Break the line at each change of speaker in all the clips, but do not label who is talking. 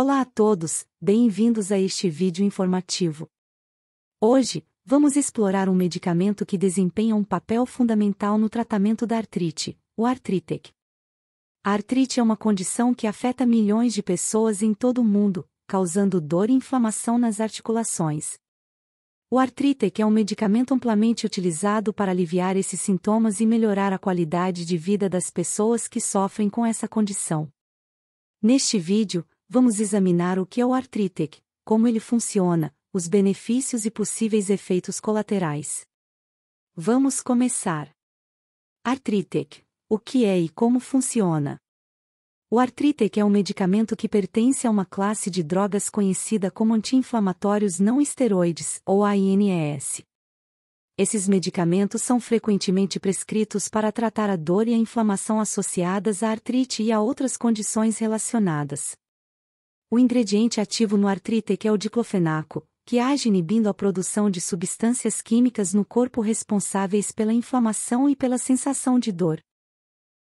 Olá a todos, bem-vindos a este vídeo informativo. Hoje, vamos explorar um medicamento que desempenha um papel fundamental no tratamento da artrite, o Artritec. A artrite é uma condição que afeta milhões de pessoas em todo o mundo, causando dor e inflamação nas articulações. O Artritec é um medicamento amplamente utilizado para aliviar esses sintomas e melhorar a qualidade de vida das pessoas que sofrem com essa condição. Neste vídeo, vamos examinar o que é o Artritec, como ele funciona, os benefícios e possíveis efeitos colaterais. Vamos começar. Artritec, o que é e como funciona? O Artritec é um medicamento que pertence a uma classe de drogas conhecida como anti-inflamatórios não esteroides, ou ANS. Esses medicamentos são frequentemente prescritos para tratar a dor e a inflamação associadas à artrite e a outras condições relacionadas, o ingrediente ativo no artritec é o diclofenaco, que age inibindo a produção de substâncias químicas no corpo responsáveis pela inflamação e pela sensação de dor.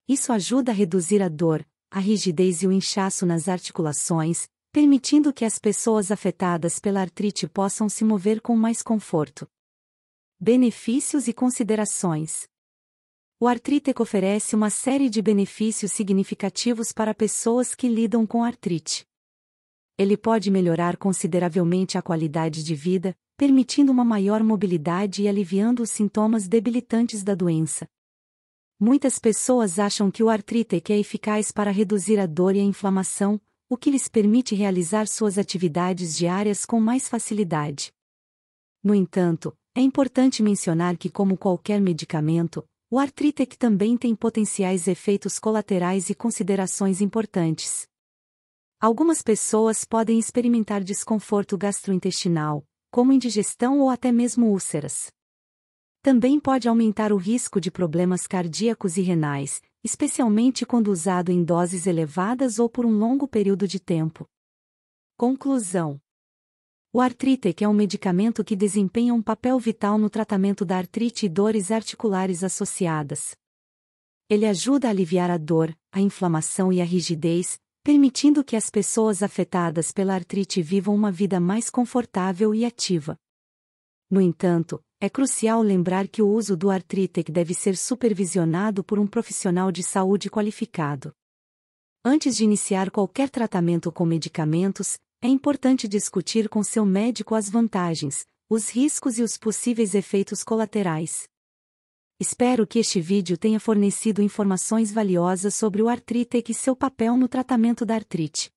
Isso ajuda a reduzir a dor, a rigidez e o inchaço nas articulações, permitindo que as pessoas afetadas pela artrite possam se mover com mais conforto. Benefícios e considerações. O artritec oferece uma série de benefícios significativos para pessoas que lidam com artrite. Ele pode melhorar consideravelmente a qualidade de vida, permitindo uma maior mobilidade e aliviando os sintomas debilitantes da doença. Muitas pessoas acham que o artritec é eficaz para reduzir a dor e a inflamação, o que lhes permite realizar suas atividades diárias com mais facilidade. No entanto, é importante mencionar que, como qualquer medicamento, o artritec também tem potenciais efeitos colaterais e considerações importantes. Algumas pessoas podem experimentar desconforto gastrointestinal, como indigestão ou até mesmo úlceras. Também pode aumentar o risco de problemas cardíacos e renais, especialmente quando usado em doses elevadas ou por um longo período de tempo. Conclusão: O Artritec é um medicamento que desempenha um papel vital no tratamento da artrite e dores articulares associadas. Ele ajuda a aliviar a dor, a inflamação e a rigidez, permitindo que as pessoas afetadas pela artrite vivam uma vida mais confortável e ativa. No entanto, é crucial lembrar que o uso do Artritec deve ser supervisionado por um profissional de saúde qualificado. Antes de iniciar qualquer tratamento com medicamentos, é importante discutir com seu médico as vantagens, os riscos e os possíveis efeitos colaterais. Espero que este vídeo tenha fornecido informações valiosas sobre o artrite e seu papel no tratamento da artrite.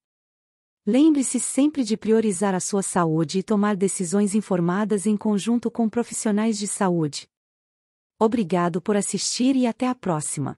Lembre-se sempre de priorizar a sua saúde e tomar decisões informadas em conjunto com profissionais de saúde. Obrigado por assistir e até a próxima.